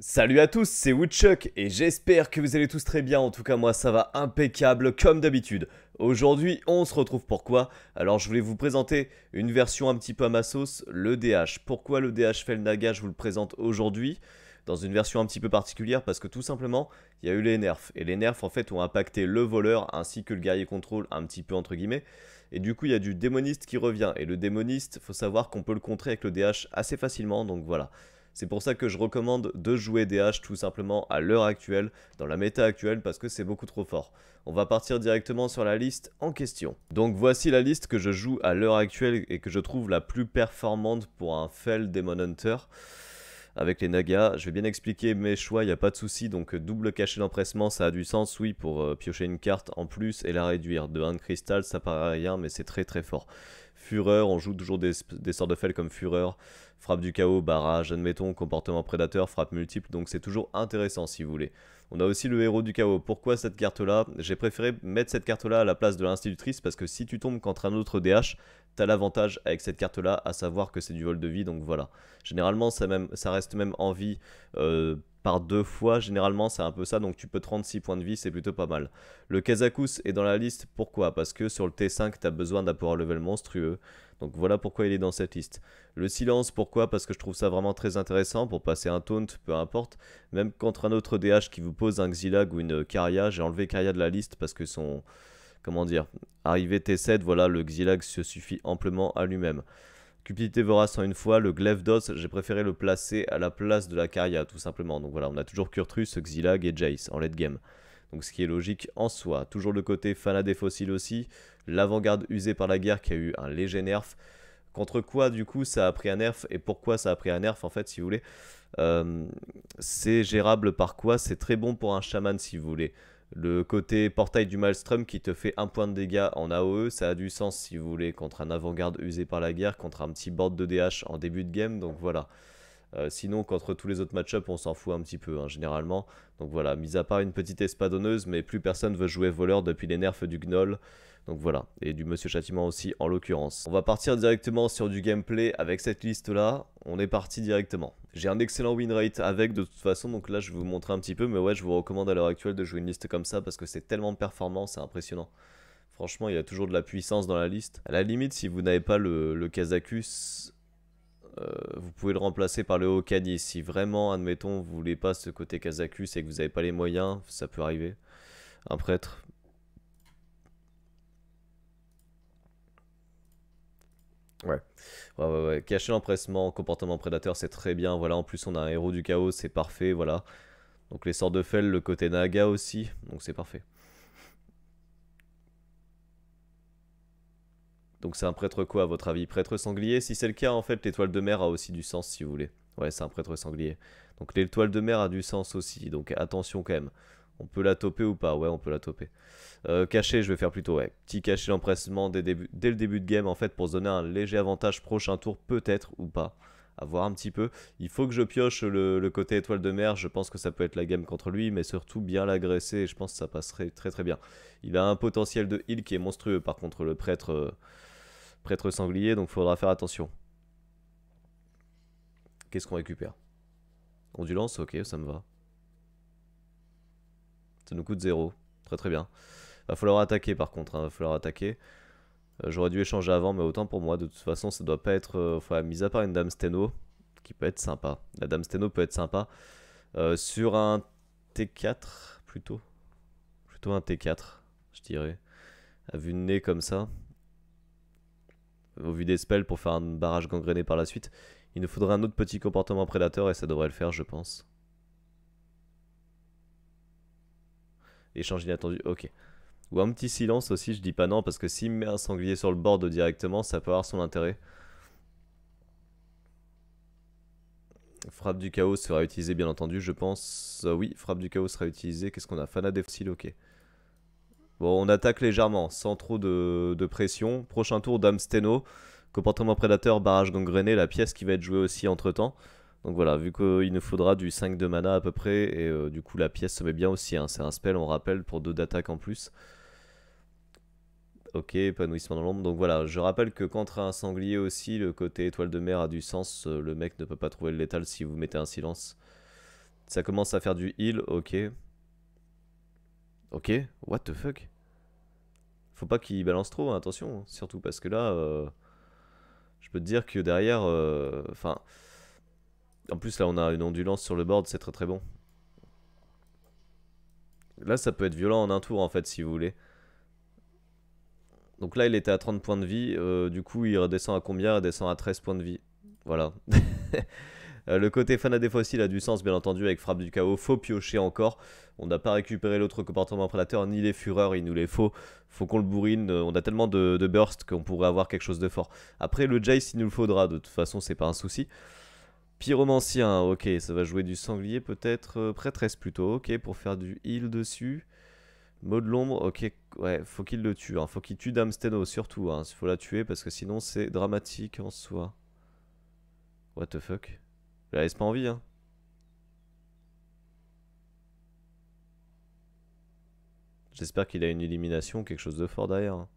Salut à tous, c'est Woodchuck et j'espère que vous allez tous très bien, en tout cas moi ça va impeccable comme d'habitude. Aujourd'hui on se retrouve pourquoi Alors je voulais vous présenter une version un petit peu à ma sauce, le DH. Pourquoi le DH fait je vous le présente aujourd'hui dans une version un petit peu particulière parce que tout simplement il y a eu les nerfs et les nerfs en fait ont impacté le voleur ainsi que le guerrier contrôle un petit peu entre guillemets et du coup il y a du démoniste qui revient et le démoniste faut savoir qu'on peut le contrer avec le DH assez facilement donc voilà. C'est pour ça que je recommande de jouer DH tout simplement à l'heure actuelle, dans la méta actuelle, parce que c'est beaucoup trop fort. On va partir directement sur la liste en question. Donc voici la liste que je joue à l'heure actuelle et que je trouve la plus performante pour un Fell Demon Hunter avec les Nagas. Je vais bien expliquer mes choix, il n'y a pas de souci. Donc double cachet d'empressement, ça a du sens, oui, pour euh, piocher une carte en plus et la réduire. De 1 de cristal, ça paraît rien, mais c'est très très fort. Fureur, on joue toujours des, sorts de fell comme Fureur, frappe du chaos, barrage, admettons, comportement prédateur, frappe multiple, donc c'est toujours intéressant si vous voulez. On a aussi le héros du chaos. Pourquoi cette carte-là J'ai préféré mettre cette carte-là à la place de l'institutrice parce que si tu tombes contre un autre DH, t'as l'avantage avec cette carte-là, à savoir que c'est du vol de vie, donc voilà. Généralement, ça, même, ça reste même en vie euh, par deux fois, généralement c'est un peu ça, donc tu peux 36 points de vie, c'est plutôt pas mal. Le Kazakus est dans la liste, pourquoi Parce que sur le T5, t'as besoin d'un pouvoir level monstrueux, donc voilà pourquoi il est dans cette liste. Le silence, pourquoi Parce que je trouve ça vraiment très intéressant pour passer un taunt, peu importe. Même contre un autre DH qui vous pose un Xylag ou une Karia, j'ai enlevé Karia de la liste parce que son... Comment dire Arrivé T7, voilà, le Xylag se suffit amplement à lui-même. Cupidité vorace en une fois, le glaive d'os, j'ai préféré le placer à la place de la Caria, tout simplement. Donc voilà, on a toujours Kurtrus, Xilag et Jace en late game. Donc ce qui est logique en soi. Toujours le côté fanat des fossiles aussi, l'avant-garde usée par la guerre qui a eu un léger nerf. Contre quoi du coup ça a pris un nerf et pourquoi ça a pris un nerf en fait si vous voulez. Euh, c'est gérable par quoi C'est très bon pour un chaman si vous voulez. Le côté portail du Maelstrom qui te fait un point de dégâts en AOE, ça a du sens si vous voulez contre un avant-garde usé par la guerre, contre un petit board de DH en début de game, donc voilà. Euh, sinon, qu'entre tous les autres match ups on s'en fout un petit peu, hein, généralement. Donc voilà, mis à part une petite espadonneuse, mais plus personne veut jouer voleur depuis les nerfs du Gnoll. Donc voilà, et du Monsieur Châtiment aussi en l'occurrence. On va partir directement sur du gameplay avec cette liste là, on est parti directement. J'ai un excellent win rate avec de toute façon, donc là je vais vous montrer un petit peu, mais ouais je vous recommande à l'heure actuelle de jouer une liste comme ça parce que c'est tellement performant, c'est impressionnant. Franchement il y a toujours de la puissance dans la liste. À la limite si vous n'avez pas le, le Kazakus, euh, vous pouvez le remplacer par le Hokage. Si vraiment, admettons, vous voulez pas ce côté Kazakus et que vous n'avez pas les moyens, ça peut arriver. Un prêtre. Ouais. Ouais, ouais, Cacher l'empressement, comportement prédateur, c'est très bien. Voilà, en plus, on a un héros du chaos, c'est parfait. Voilà. Donc, les sorts de Fell, le côté Naga aussi. Donc, c'est parfait. Donc c'est un prêtre quoi à votre avis Prêtre sanglier Si c'est le cas, en fait, l'étoile de mer a aussi du sens si vous voulez. Ouais, c'est un prêtre sanglier. Donc l'étoile de mer a du sens aussi, donc attention quand même. On peut la toper ou pas Ouais, on peut la toper. Euh, caché, je vais faire plutôt, ouais. Petit caché l'empressement dès, dès, le début de game, en fait, pour se donner un léger avantage prochain tour, peut-être ou pas. À voir un petit peu. Il faut que je pioche le, côté étoile de mer, je pense que ça peut être la game contre lui, mais surtout bien l'agresser, je pense que ça passerait très très bien. Il a un potentiel de heal qui est monstrueux, par contre, le prêtre... Euh, être sanglier, donc faudra faire attention. Qu'est-ce qu'on récupère lance ok, ça me va. Ça nous coûte zéro, Très très bien. Va falloir attaquer par contre, hein, va falloir attaquer. Euh, j'aurais dû échanger avant, mais autant pour moi. De toute façon, ça doit pas être... Euh, enfin, mis à part une dame steno, qui peut être sympa. La dame steno peut être sympa. Euh, sur un T4, plutôt. Plutôt un T4, je dirais. À vue de nez comme ça au vu des spells pour faire un barrage gangrené par la suite. Il nous faudra un autre petit comportement prédateur et ça devrait le faire, je pense. Échange inattendu, ok. Ou un petit silence aussi, je dis pas non, parce que s'il met un sanglier sur le board directement, ça peut avoir son intérêt. Frappe du chaos sera utilisée, bien entendu, je pense. Euh, oui, frappe du chaos sera utilisée. Qu'est-ce qu'on a Fana fossile, ok. Bon, on attaque légèrement, sans trop de, pression. Prochain tour, Dame Steno. Comportement prédateur, barrage Gangrené, la pièce qui va être jouée aussi entre temps. Donc voilà, vu qu'il nous faudra du 5 de mana à peu près, et euh, du coup la pièce se met bien aussi. Hein. C'est un spell, on rappelle, pour 2 d'attaque en plus. Ok, épanouissement dans l'ombre. Donc voilà, je rappelle que contre un sanglier aussi, le côté étoile de mer a du sens. Euh, le mec ne peut pas trouver le létal si vous mettez un silence. Ça commence à faire du heal, ok. Ok, what the fuck Faut pas qu'il balance trop, hein, attention, hein, surtout parce que là, euh, je peux te dire que derrière, euh, enfin, en plus là on a une ondulance sur le board, c'est très très bon. Là ça peut être violent en un tour en fait si vous voulez. Donc là il était à 30 points de vie, euh, du coup il redescend à combien Il redescend à 13 points de vie. Voilà. Euh, le côté fan à défaut aussi, a du sens, bien entendu, avec frappe du chaos. Faut piocher encore. On n'a pas récupéré l'autre comportement prédateur, ni les fureurs, il nous les faut. Faut qu'on le bourrine. Euh, on a tellement de, burst qu'on pourrait avoir quelque chose de fort. Après, le Jace, il nous le faudra. De toute façon, c'est pas un souci. Pyromancien, ok, ça va jouer du sanglier peut-être, euh, prêtresse plutôt, ok, pour faire du heal dessus. Mot de l'ombre, ok, ouais, faut qu'il le tue, hein. faut qu'il tue Damsteno, surtout, hein, faut la tuer parce que sinon c'est dramatique en soi. What the fuck je laisse pas envie. Hein. J'espère qu'il a une élimination, quelque chose de fort derrière. Hein.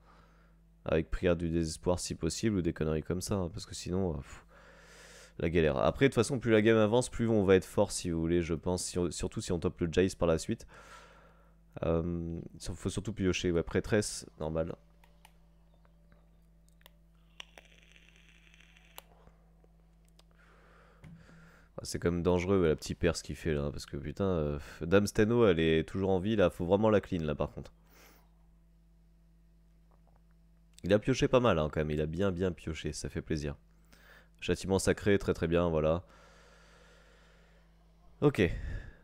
Avec prière du désespoir si possible ou des conneries comme ça. Hein, parce que sinon, euh, la galère. Après, de toute façon, plus la game avance, plus on va être fort si vous voulez, je pense. surtout si on top le Jace par la suite. Il euh, faut surtout piocher. Ouais, prêtresse, normal. C'est quand même dangereux la petite perse qu'il fait là, parce que putain, euh, Dame Steno elle est toujours en vie là, faut vraiment la clean là par contre. Il a pioché pas mal hein, quand même, il a bien bien pioché, ça fait plaisir. Châtiment sacré, très très bien, voilà. Ok,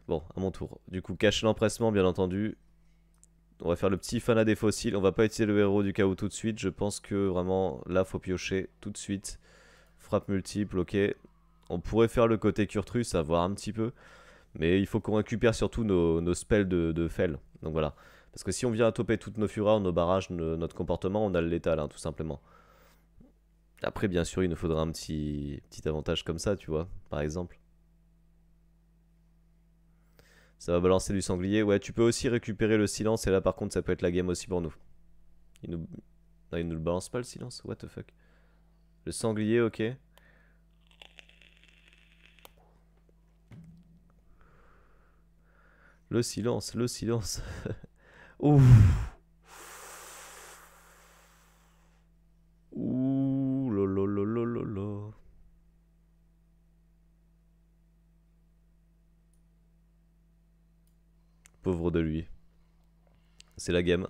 bon, à mon tour. Du coup, cache l'empressement bien entendu. On va faire le petit fanat des fossiles, on va pas utiliser le héros du chaos tout de suite, je pense que vraiment là faut piocher tout de suite. Frappe multiple, ok. On pourrait faire le côté Kurtrus, à voir un petit peu. Mais il faut qu'on récupère surtout nos, spells de, de, Fel. Donc voilà. Parce que si on vient à toper toutes nos fureurs, nos barrages, notre comportement, on a le létal, hein, tout simplement. Après, bien sûr, il nous faudra un petit, petit avantage comme ça, tu vois, par exemple. Ça va balancer du sanglier. Ouais, tu peux aussi récupérer le silence, et là, par contre, ça peut être la game aussi pour nous. Il nous... il nous le balance pas, le silence What the fuck Le sanglier, ok. Le silence, le silence. Ouh. Ouh, Pauvre de lui. C'est la game.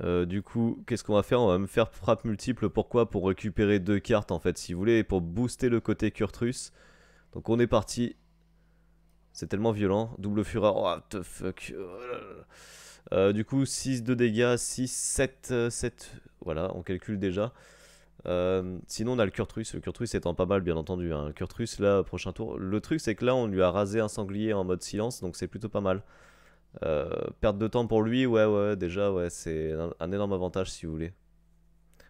Euh, du coup, qu'est-ce qu'on va faire On va me faire frappe multiple. Pourquoi Pour récupérer deux cartes en fait, si vous voulez, pour booster le côté Kurtrus. Donc on est parti. C'est tellement violent. Double fureur. Oh, what the fuck. Oh euh, du coup, 6 de dégâts, 6, 7, 7. Voilà, on calcule déjà. Euh, sinon, on a le Kurtrus. Le Kurtrus étant pas mal, bien entendu. Hein. Le Kurtrus, là, prochain tour. Le truc, c'est que là, on lui a rasé un sanglier en mode silence, donc c'est plutôt pas mal. Euh, perte de temps pour lui, ouais, ouais, déjà, ouais, c'est un, énorme avantage si vous voulez.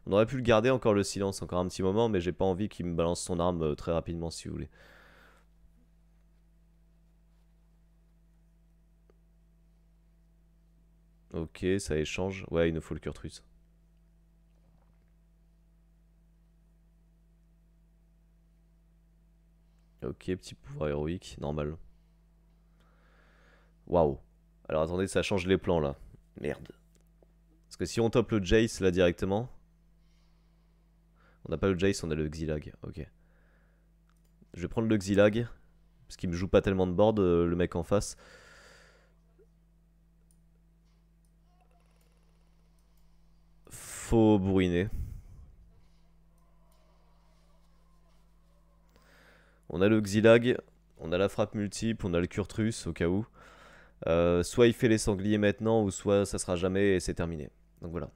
On aurait pu le garder encore le silence, encore un petit moment, mais j'ai pas envie qu'il me balance son arme très rapidement si vous voulez. Ok, ça échange. Ouais, il nous faut le Kurtrus. Ok, petit pouvoir héroïque, normal. Waouh. Alors attendez, ça change les plans là. Merde. Parce que si on top le Jace là directement... On n'a pas le Jace, on a le Xilag. Ok. Je vais prendre le Xilag. Parce qu'il me joue pas tellement de board, euh, le mec en face. faut bourriner. On a le Xilag, on a la frappe multiple, on a le Kurtrus au cas où. Euh, soit il fait les sangliers maintenant, ou soit ça sera jamais et c'est terminé. Donc voilà.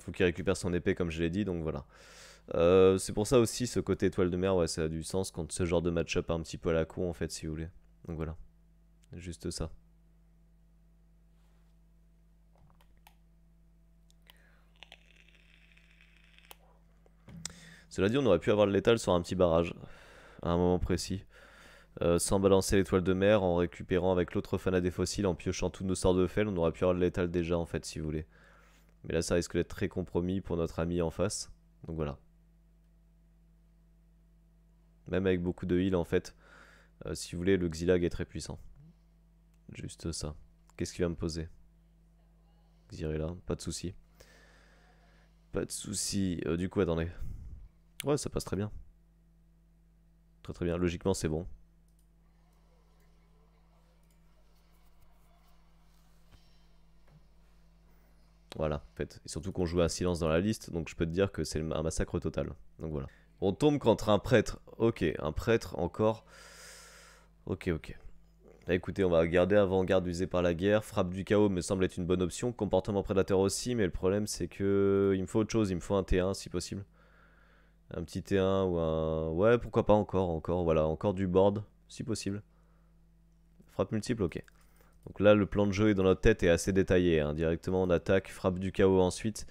Faut qu'il récupère son épée comme je l'ai dit, donc voilà. Euh, c'est pour ça aussi ce côté étoile de mer, ouais, ça a du sens quand ce genre de match-up un petit peu à la con en fait, si vous voulez. Donc voilà, juste ça. Cela dit, on aurait pu avoir le létal sur un petit barrage, à un moment précis. Euh, sans balancer l'étoile de mer, en récupérant avec l'autre fanat des fossiles, en piochant tous nos sorts de fel, on aurait pu avoir le létal déjà en fait, si vous voulez. Mais là, ça risque d'être très compromis pour notre ami en face. Donc voilà. Même avec beaucoup de heal en fait, euh, si vous voulez, le xylag est très puissant. Juste ça. Qu'est-ce qu'il va me poser Xiré là, pas de soucis. Pas de soucis. Euh, du coup, attendez. Ouais, ça passe très bien. Très très bien, logiquement c'est bon. Voilà, en fait. Et surtout qu'on joue à silence dans la liste, donc je peux te dire que c'est un massacre total. Donc voilà. On tombe contre un prêtre. Ok, un prêtre encore. Ok, ok. Bah, écoutez, on va garder avant-garde usée par la guerre. Frappe du chaos me semble être une bonne option. Comportement prédateur aussi, mais le problème c'est que... Il me faut autre chose, il me faut un T1 si possible. Un petit T1 ou un. Ouais, pourquoi pas encore, encore, voilà, encore du board, si possible. Frappe multiple, ok. Donc là, le plan de jeu est dans notre tête et assez détaillé. Hein. Directement, on attaque, frappe du chaos ensuite.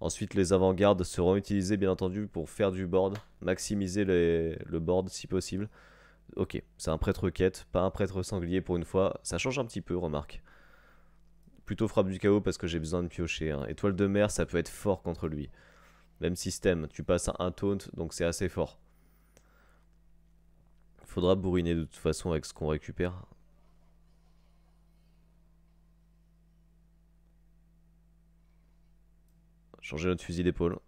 Ensuite, les avant-gardes seront utilisés, bien entendu, pour faire du board, maximiser le board si possible. Ok, c'est un prêtre quête, pas un prêtre sanglier pour une fois. Ça change un petit peu, remarque. Plutôt frappe du chaos parce que j'ai besoin de piocher. Hein. Étoile de mer, ça peut être fort contre lui. Même système, tu passes à un taunt, donc c'est assez fort. Faudra bourriner de toute façon avec ce qu'on récupère. Changer notre fusil d'épaule.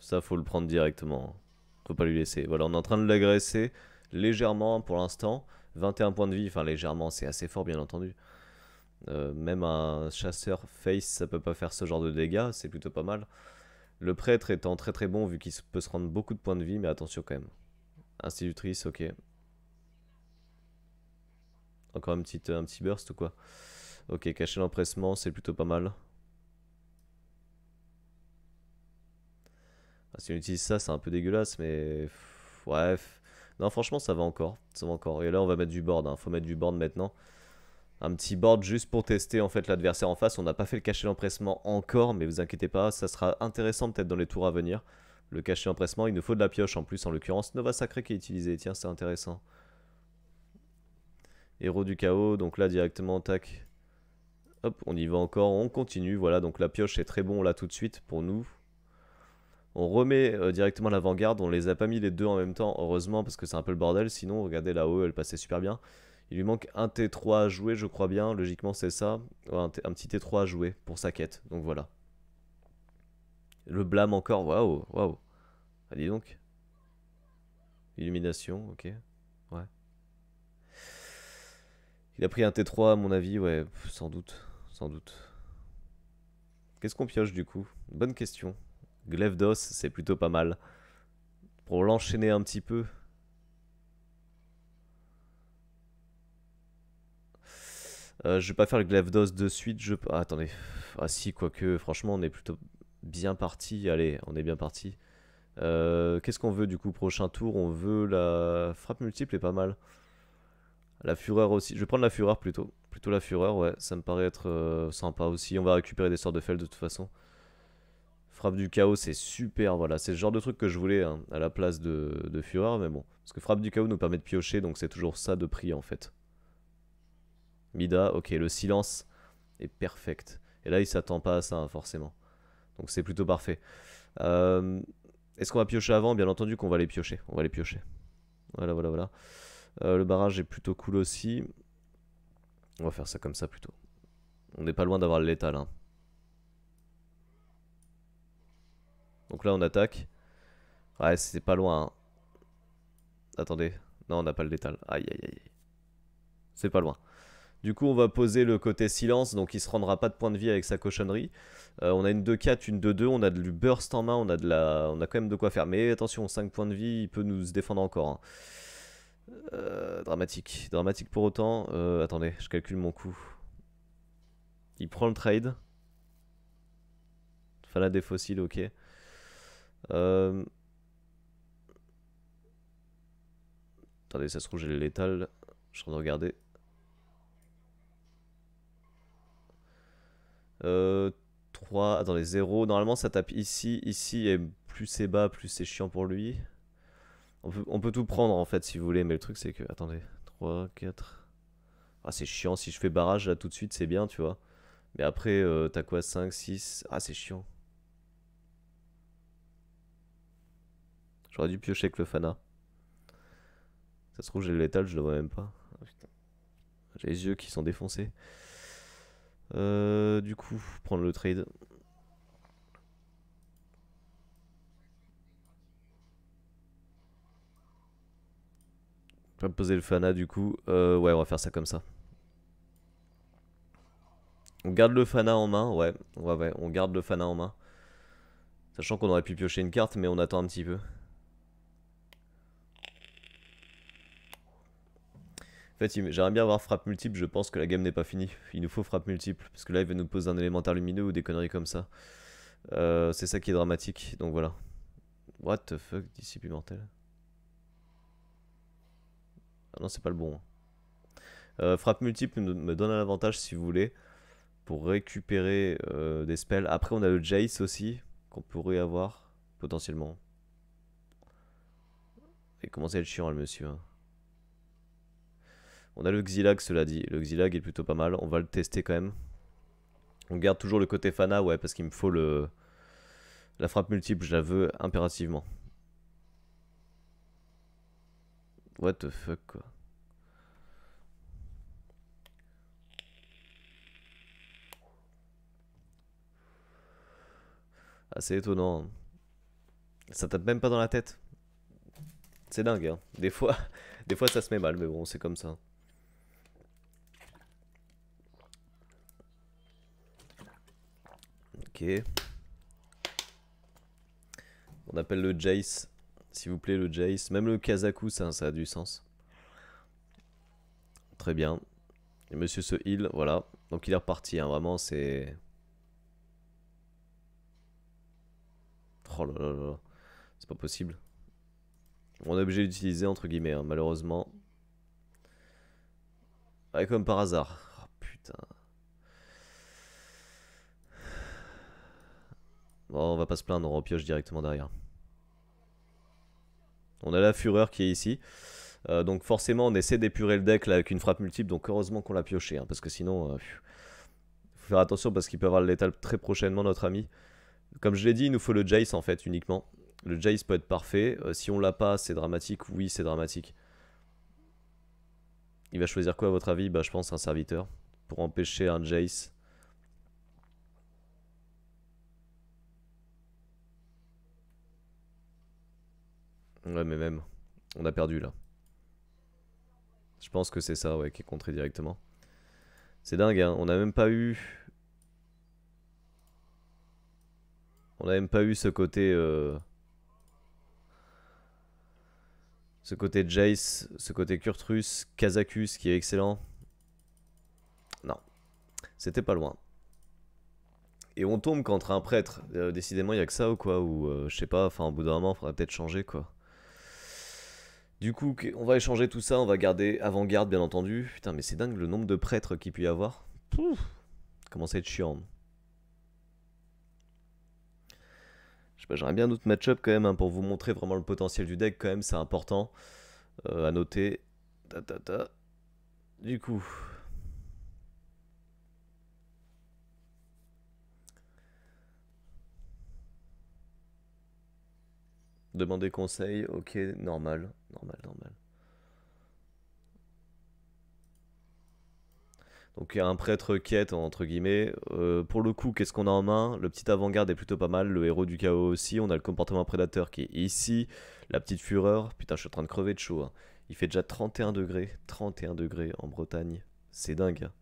Ça, faut le prendre directement. Faut pas lui laisser. Voilà, on est en train de l'agresser légèrement pour l'instant. 21 points de vie, enfin légèrement, c'est assez fort bien entendu. Euh, même un chasseur face, ça peut pas faire ce genre de dégâts, c'est plutôt pas mal. Le prêtre étant très très bon vu qu'il peut se rendre beaucoup de points de vie, mais attention quand même. Institutrice, ok. Encore un petit, un petit burst ou quoi Ok, cacher l'empressement, c'est plutôt pas mal. Ah, si on utilise ça, c'est un peu dégueulasse, mais... Ouais... Non, franchement, ça va encore. Ça va encore. Et là, on va mettre du board. Hein. Faut mettre du board maintenant un petit board juste pour tester en fait l'adversaire en face. On n'a pas fait le cachet d'empressement encore, mais vous inquiétez pas, ça sera intéressant peut-être dans les tours à venir. Le cachet d'empressement, il nous faut de la pioche en plus, en l'occurrence Nova Sacré qui est utilisé, tiens c'est intéressant. Héros du chaos, donc là directement, tac. Hop, on y va encore, on continue, voilà, donc la pioche est très bon là tout de suite pour nous. On remet euh, directement l'avant-garde, on les a pas mis les deux en même temps, heureusement, parce que c'est un peu le bordel, sinon, regardez là-haut, elle passait super bien. Il lui manque un T3 à jouer, je crois bien. Logiquement, c'est ça. un, petit T3 à jouer pour sa quête. Donc voilà. Le blâme encore. Waouh, waouh. Ah, donc. Illumination, ok. Ouais. Il a pris un T3, à mon avis. Ouais, sans doute. Sans doute. Qu'est-ce qu'on pioche du coup Bonne question. Glaive d'os, c'est plutôt pas mal. Pour l'enchaîner un petit peu, Euh, je vais pas faire le d'os de suite. Je... Ah, attendez. Ah si, quoique, franchement, on est plutôt bien parti. Allez, on est bien parti. Euh, qu'est-ce qu'on veut du coup Prochain tour, on veut la frappe multiple est pas mal. La fureur aussi. Je vais prendre la fureur plutôt. Plutôt la fureur, ouais. Ça me paraît être euh, sympa aussi. On va récupérer des sorts de fel de toute façon. Frappe du chaos, c'est super. Voilà, c'est le genre de truc que je voulais hein, à la place de, de fureur. Mais bon, parce que frappe du chaos nous permet de piocher, donc c'est toujours ça de prix en fait. Mida, ok, le silence est perfect. Et là, il s'attend pas à ça, hein, forcément. Donc c'est plutôt parfait. Euh, est-ce qu'on va piocher avant Bien entendu qu'on va les piocher. On va les piocher. Voilà, voilà, voilà. Euh, le barrage est plutôt cool aussi. On va faire ça comme ça plutôt. On n'est pas loin d'avoir le létal. Hein. Donc là, on attaque. Ouais, c'est pas loin. Hein. Attendez. Non, on n'a pas le létal. Aïe, aïe, aïe. C'est pas loin. Du coup, on va poser le côté silence, donc il se rendra pas de points de vie avec sa cochonnerie. Euh, on a une 2-4, une 2-2, on a du burst en main, on a, de la... on a quand même de quoi faire. Mais attention, 5 points de vie, il peut nous défendre encore. Hein. Euh, dramatique, dramatique pour autant. Euh, attendez, je calcule mon coup. Il prend le trade. Falla des fossiles, ok. Attendez, ça se trouve, j'ai les Je suis en train regarder. 3, euh, attendez, 0. Normalement, ça tape ici, ici, et plus c'est bas, plus c'est chiant pour lui. On peut, tout prendre en fait si vous voulez, mais le truc c'est que. Attendez, 3, 4. Ah, c'est chiant, si je fais barrage là tout de suite, c'est bien, tu vois. Mais après, euh, t'as quoi 5, 6. Ah, c'est chiant. J'aurais dû piocher avec le Fana. Ça se trouve, j'ai le létal, je le vois même pas. Ah, j'ai les yeux qui sont défoncés. Euh, du coup, prendre le trade. Pas va poser le Fana du coup. Euh, ouais, on va faire ça comme ça. On garde le Fana en main, ouais. Ouais, ouais, on garde le Fana en main. Sachant qu'on aurait pu piocher une carte, mais on attend un petit peu. En fait, j'aimerais bien avoir frappe multiple, je pense que la game n'est pas finie. Il nous faut frappe multiple, parce que là, il va nous poser un élémentaire lumineux ou des conneries comme ça. Euh, c'est ça qui est dramatique, donc voilà. What the fuck, disciple immortel Ah non, c'est pas le bon. Hein. Euh, frappe multiple me donne un avantage, si vous voulez, pour récupérer euh, des spells. Après, on a le Jace aussi, qu'on pourrait avoir, potentiellement. Et commence à être chiant, le monsieur. Hein. On a le Xilag, cela dit. Le Xilag est plutôt pas mal. On va le tester quand même. On garde toujours le côté Fana, ouais, parce qu'il me faut le... La frappe multiple, je la veux impérativement. What the fuck, quoi. Assez étonnant. Hein. Ça tape même pas dans la tête. C'est dingue, hein. Des fois, des fois ça se met mal, mais bon, c'est comme ça. On appelle le Jace. S'il vous plaît, le Jace. Même le Kazaku, ça, a du sens. Très bien. Et monsieur se heal, voilà. Donc il est reparti, hein. vraiment, c'est... Oh là là là, c'est pas possible. On est obligé d'utiliser, entre guillemets, hein, malheureusement. comme par hasard. Oh putain. Bon, on va pas se plaindre, on repioche directement derrière. On a la fureur qui est ici. Euh, donc forcément, on essaie d'épurer le deck là, avec une frappe multiple. Donc heureusement qu'on l'a pioché. Hein, parce que sinon, euh, il faut faire attention parce qu'il peut avoir l'étal très prochainement, notre ami. Comme je l'ai dit, il nous faut le Jace en fait, uniquement. Le Jace peut être parfait. Euh, si on l'a pas, c'est dramatique. Oui, c'est dramatique. Il va choisir quoi à votre avis Bah je pense un serviteur. Pour empêcher un Jace. Ouais, mais même. On a perdu là. Je pense que c'est ça, ouais, qui est contré directement. C'est dingue, hein. On n'a même pas eu. On n'a même pas eu ce côté. Euh, ce côté Jace, ce côté Kurtrus, Kazakus qui est excellent. Non. C'était pas loin. Et on tombe contre un prêtre. Euh, décidément, il n'y a que ça ou quoi Ou euh, je sais pas, enfin, au bout d'un moment, il faudra peut-être changer quoi. Du coup, on va échanger tout ça, on va garder avant-garde, bien entendu. Putain, mais c'est dingue le nombre de prêtres qu'il peut y avoir. Pouf Commence à être chiant. Hein. Je j'aimerais bien d'autres match-up quand même, hein, pour vous montrer vraiment le potentiel du deck, quand même, c'est important euh, à noter. Du coup, Demander conseil, ok, normal normal, normal. Donc un prêtre quête entre guillemets. Euh, pour le coup, qu'est-ce qu'on a en main Le petit avant-garde est plutôt pas mal, le héros du chaos aussi. On a le comportement prédateur qui est ici. La petite fureur, putain je suis en train de crever de chaud. Hein. Il fait déjà 31 degrés, 31 degrés en Bretagne. C'est dingue. Hein.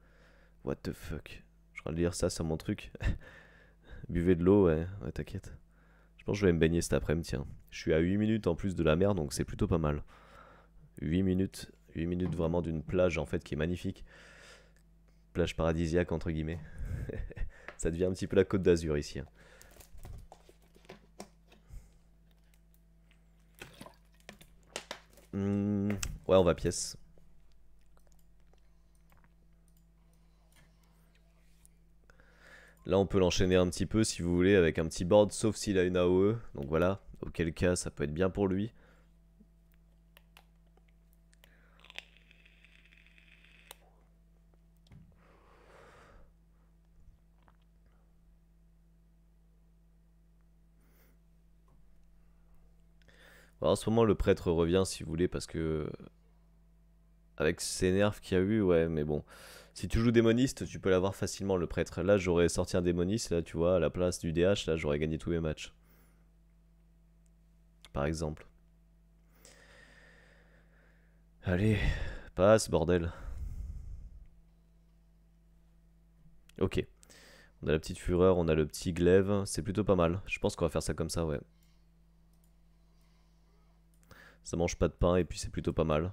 What the fuck Je vais lire ça c'est mon truc. Buvez de l'eau, ouais, ouais t'inquiète. Je je vais me baigner cet après-midi, Je suis à 8 minutes en plus de la mer, donc c'est plutôt pas mal. 8 minutes, 8 minutes vraiment d'une plage en fait qui est magnifique. Plage paradisiaque entre guillemets. Ça devient un petit peu la côte d'Azur ici. Hein. Hmm, ouais, on va pièce. Là, on peut l'enchaîner un petit peu si vous voulez avec un petit board, sauf s'il a une AOE. Donc voilà, auquel cas ça peut être bien pour lui. en ce moment, le prêtre revient si vous voulez parce que. Avec ses nerfs qu'il y a eu, ouais, mais bon. Si tu joues démoniste, tu peux l'avoir facilement le prêtre. Là, j'aurais sorti un démoniste, là, tu vois, à la place du DH, là, j'aurais gagné tous mes matchs. Par exemple. Allez, passe, bordel. Ok. On a la petite fureur, on a le petit glaive. C'est plutôt pas mal. Je pense qu'on va faire ça comme ça, ouais. Ça mange pas de pain et puis c'est plutôt pas mal.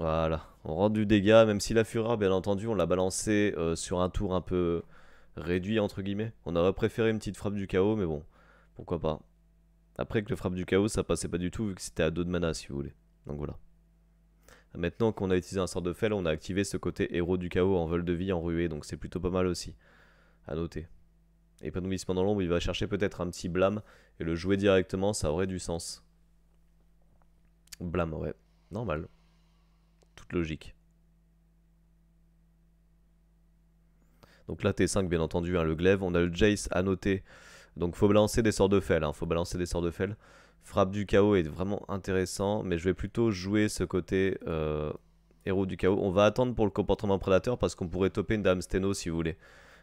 Voilà, on rend du dégât, même si la Fura, bien entendu, on l'a balancé euh, sur un tour un peu réduit, entre guillemets. On aurait préféré une petite frappe du chaos, mais bon, pourquoi pas. Après que le frappe du chaos, ça passait pas du tout, vu que c'était à 2 de mana, si vous voulez. Donc voilà. Maintenant qu'on a utilisé un sort de fel, on a activé ce côté héros du chaos en vol de vie, en ruée, donc c'est plutôt pas mal aussi. À noter. Épanouissement dans l'ombre, il va chercher peut-être un petit blâme, et le jouer directement, ça aurait du sens. Blâme, ouais. Normal logique. Donc là, T5, bien entendu, hein, le glaive. On a le Jace à noter. Donc faut balancer des sorts de fell hein. faut balancer des sorts de fel. Frappe du chaos est vraiment intéressant. Mais je vais plutôt jouer ce côté euh, héros du chaos. On va attendre pour le comportement prédateur parce qu'on pourrait topper une dame steno si vous voulez.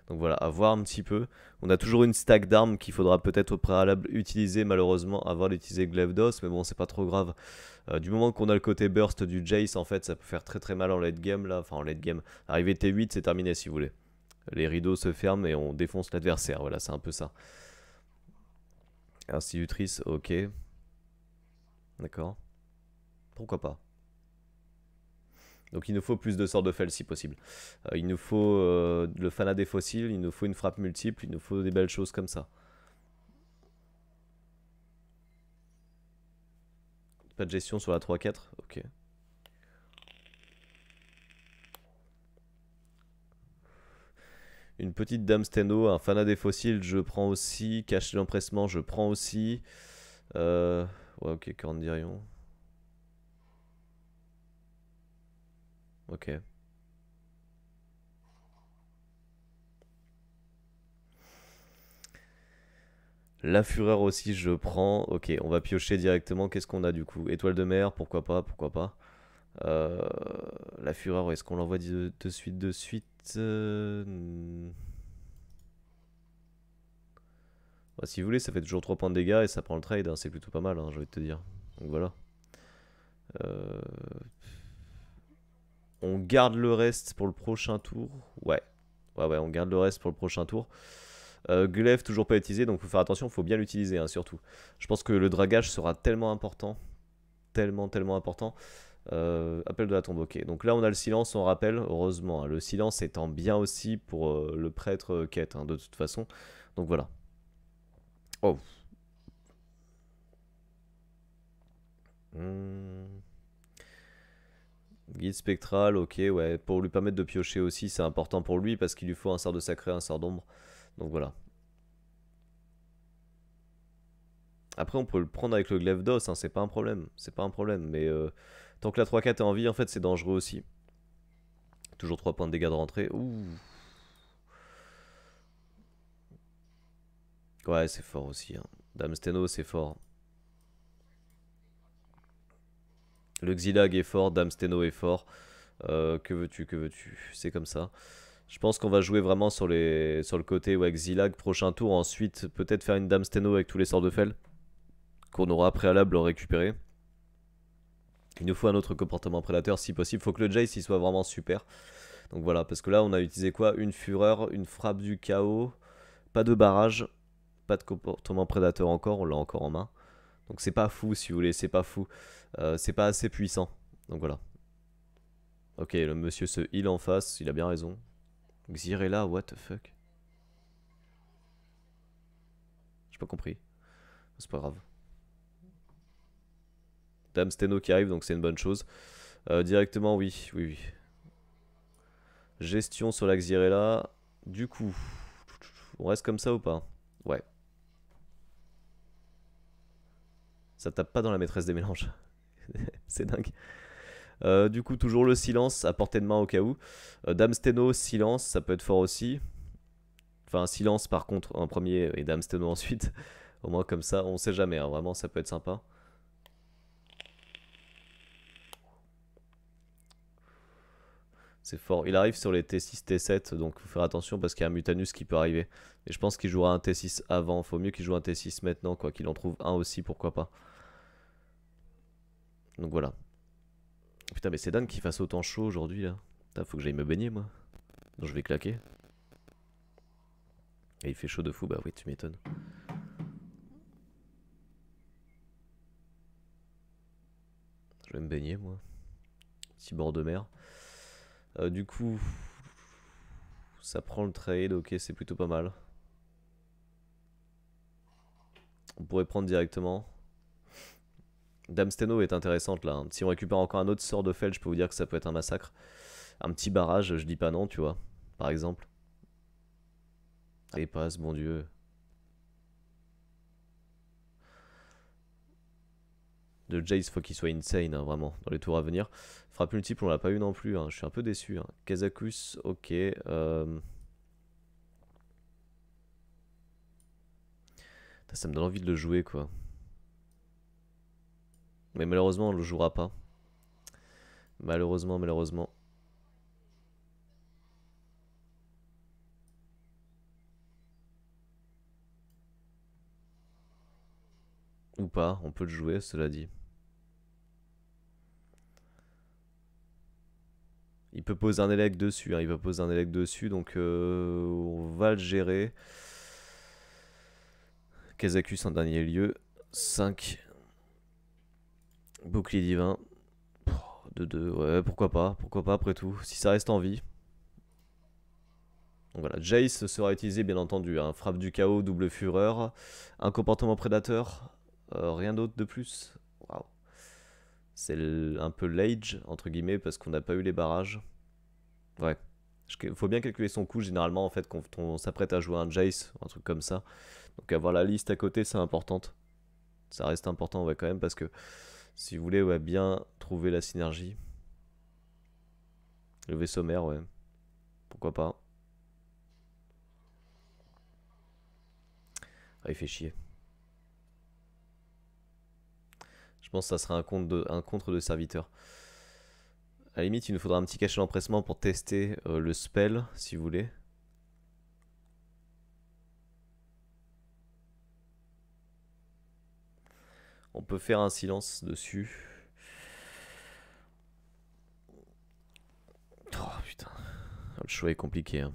Donc voilà, à voir un petit peu. On a toujours une stack d'armes qu'il faudra peut-être au préalable utiliser, malheureusement, avant d'utiliser Glaive d'os, mais bon, c'est pas trop grave. Euh, du moment qu'on a le côté burst du Jace, en fait, ça peut faire très très mal en late game, là. Enfin, en late game. Arrivé T8, c'est terminé, si vous voulez. Les rideaux se ferment et on défonce l'adversaire. Voilà, c'est un peu ça. Institutrice, ok. D'accord. Pourquoi pas donc il nous faut plus de sorts de fel si possible. Euh, il nous faut euh, le fanat des fossiles, il nous faut une frappe multiple, il nous faut des belles choses comme ça. Pas de gestion sur la 3-4 Ok. Une petite dame steno, un fanat des fossiles, je prends aussi. Cache l'empressement, je prends aussi. Euh, ouais, ok, corne d'Irion. Ok. La fureur aussi, je prends. Ok, on va piocher directement. Qu'est-ce qu'on a du coup Étoile de mer, pourquoi pas, pourquoi pas. Euh, la fureur, est-ce qu'on l'envoie de, suite, de suite euh, hmm. bah, Si vous voulez, ça fait toujours 3 points de dégâts et ça prend le trade. Hein. C'est plutôt pas mal, hein, j'ai envie de te dire. Donc voilà. Euh, on garde le reste pour le prochain tour. Ouais. Ouais, ouais, on garde le reste pour le prochain tour. Euh, toujours pas utilisé, donc faut faire attention, faut bien l'utiliser hein, surtout. Je pense que le dragage sera tellement important, tellement tellement important. Euh, appel de la tombe, ok. Donc là on a le silence, on rappelle, heureusement. Hein, le silence étant bien aussi pour euh, le prêtre quête, euh, hein, de toute façon. Donc voilà. Oh. Hmm. Guide spectral, ok, ouais. Pour lui permettre de piocher aussi, c'est important pour lui parce qu'il lui faut un sort de sacré, un sort d'ombre. Donc voilà. Après, on peut le prendre avec le glaive d'os, hein, c'est pas un problème. C'est pas un problème, mais euh, tant que la 3-4 est en vie, en fait, c'est dangereux aussi. Toujours 3 points de dégâts de rentrée. Ouh. Ouais, c'est fort aussi. Hein. Dame Steno, c'est fort. Le Xilag est fort, Dame Steno est fort. Euh, que veux-tu, que veux-tu C'est comme ça. Je pense qu'on va jouer vraiment sur, les... sur le côté avec Zilag. prochain tour. Ensuite, peut-être faire une Dame Steno avec tous les sorts de Fell Qu'on aura préalable récupéré. Il nous faut un autre comportement prédateur si possible. Faut que le Jace il soit vraiment super. Donc voilà, parce que là on a utilisé quoi Une fureur, une frappe du chaos, pas de barrage, pas de comportement prédateur encore, on l'a encore en main. Donc c'est pas fou si vous voulez, c'est pas fou. Euh, c'est pas assez puissant. Donc voilà. Ok, le monsieur se heal en face, il a bien raison. Xirella, what the fuck J'ai pas compris. C'est pas grave. Dame Steno qui arrive, donc c'est une bonne chose. Euh, directement, oui, oui, oui. Gestion sur la Xirella. Du coup, on reste comme ça ou pas Ouais. Ça tape pas dans la maîtresse des mélanges. c'est dingue. Euh, du coup, toujours le silence à portée de main au cas où. Euh, Dame Steno, silence, ça peut être fort aussi. Enfin, silence par contre en premier et Dame Steno ensuite. au moins comme ça, on sait jamais, hein. vraiment, ça peut être sympa. C'est fort. Il arrive sur les T6, T7, donc faut faire attention parce qu'il y a un Mutanus qui peut arriver. Et je pense qu'il jouera un T6 avant. Faut mieux qu'il joue un T6 maintenant, quoi. Qu'il en trouve un aussi, pourquoi pas. Donc voilà. Putain, mais c'est dingue qu'il fasse autant chaud aujourd'hui là. Putain, faut que j'aille me baigner moi. Donc je vais claquer. Et il fait chaud de fou, bah oui, tu m'étonnes. Je vais me baigner moi. Petit bord de mer. Euh, du coup, ça prend le trade, ok, c'est plutôt pas mal. On pourrait prendre directement. Dame Steno est intéressante là. Hein. Si on récupère encore un autre sort de Fel, je peux vous dire que ça peut être un massacre. Un petit barrage, je dis pas non, tu vois, par exemple. Et passe, bon Dieu. De Jace, faut qu'il soit insane, hein, vraiment, dans les tours à venir. Frappe multiple, on l'a pas eu non plus, hein. je suis un peu déçu. Kazakus, ok. Euh. Ça me donne envie de le jouer, quoi. Mais malheureusement, on ne le jouera pas. Malheureusement, malheureusement. Ou pas, on peut le jouer, cela dit. Il peut poser un élec dessus, hein. il va poser un élec dessus, donc euh, on va le gérer. Kazakus en dernier lieu, 5. Bouclier divin. 2-2, ouais, pourquoi pas, pourquoi pas après tout, si ça reste en vie. Donc voilà, Jace sera utilisé bien entendu, un hein. frappe du chaos, double fureur, un comportement prédateur, euh, rien d'autre de plus. Waouh. C'est un peu l'age, entre guillemets, parce qu'on n'a pas eu les barrages. Ouais. Il faut bien calculer son coût généralement en fait quand on s'apprête à jouer un Jace, un truc comme ça. Donc avoir la liste à côté c'est important. Ça reste important ouais quand même parce que si vous voulez, bien trouver la synergie. Le vaisseau ouais. Pourquoi pas. Ah, il fait chier. Je pense que ça sera un, contre de serviteur. À la limite, il nous faudra un petit cachet d'empressement pour tester euh, le spell, si vous voulez. On peut faire un silence dessus. Oh putain, oh, le choix est compliqué. Hein.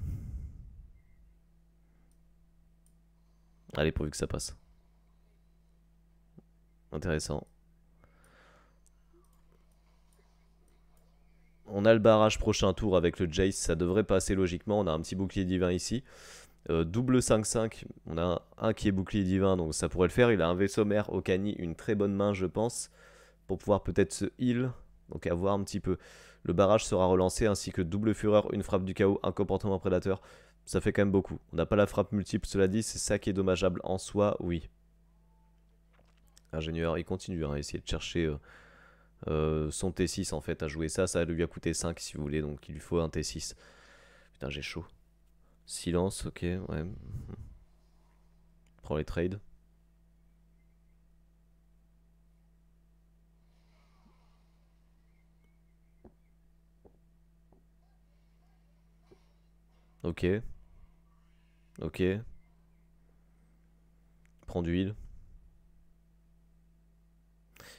Allez, pourvu que ça passe. Intéressant. On a le barrage prochain tour avec le Jace, ça devrait passer logiquement. On a un petit bouclier divin ici. Euh, double 5-5, on a un, qui est bouclier divin, donc ça pourrait le faire. Il a un vaisseau mère, cani, une très bonne main, je pense, pour pouvoir peut-être se heal, donc avoir un petit peu. Le barrage sera relancé, ainsi que double fureur, une frappe du chaos, un comportement prédateur. Ça fait quand même beaucoup. On n'a pas la frappe multiple, cela dit, c'est ça qui est dommageable en soi, oui. Ingénieur, il continue hein, à essayer de chercher euh, euh, son T6 en fait à jouer ça. Ça lui a coûté 5 si vous voulez, donc il lui faut un T6. Putain, j'ai chaud. Silence, ok, ouais. Prends les trades. Ok. Ok. Prends du heal.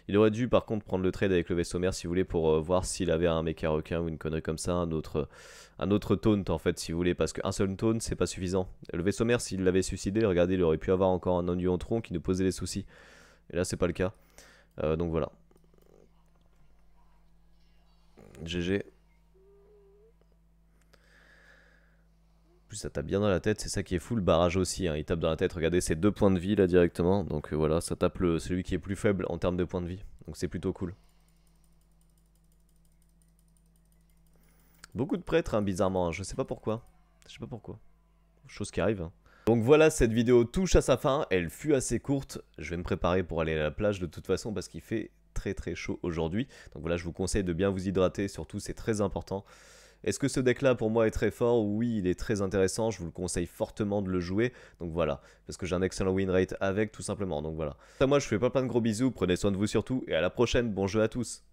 Il aurait dû par contre prendre le trade avec le vaisseau mère si vous voulez pour euh, voir s'il avait un méca requin ou une connerie comme ça, un autre, un autre taunt en fait si vous voulez, parce qu'un seul taunt c'est pas suffisant. Le vaisseau mère s'il l'avait suicidé, regardez il aurait pu avoir encore un en tronc qui nous posait des soucis. Et là c'est pas le cas. Euh, donc voilà. GG. ça tape bien dans la tête. C'est ça qui est fou. Le barrage aussi, hein. il tape dans la tête. Regardez, ces deux points de vie là directement. Donc euh, voilà, ça tape celui qui est plus faible en termes de points de vie. Donc c'est plutôt cool. Beaucoup de prêtres, hein, bizarrement. Hein. Je sais pas pourquoi. Je sais pas pourquoi. Chose qui arrive. Donc voilà, cette vidéo touche à sa fin. Elle fut assez courte. Je vais me préparer pour aller à la plage de toute façon parce qu'il fait très très chaud aujourd'hui. Donc voilà, je vous conseille de bien vous hydrater. Surtout, c'est très important. Est-ce que ce deck-là pour moi est très fort Oui, il est très intéressant, je vous le conseille fortement de le jouer. Donc voilà, parce que j'ai un excellent win rate avec tout simplement. Donc voilà. moi je fais pas plein de gros bisous, prenez soin de vous surtout et à la prochaine. Bon jeu à tous.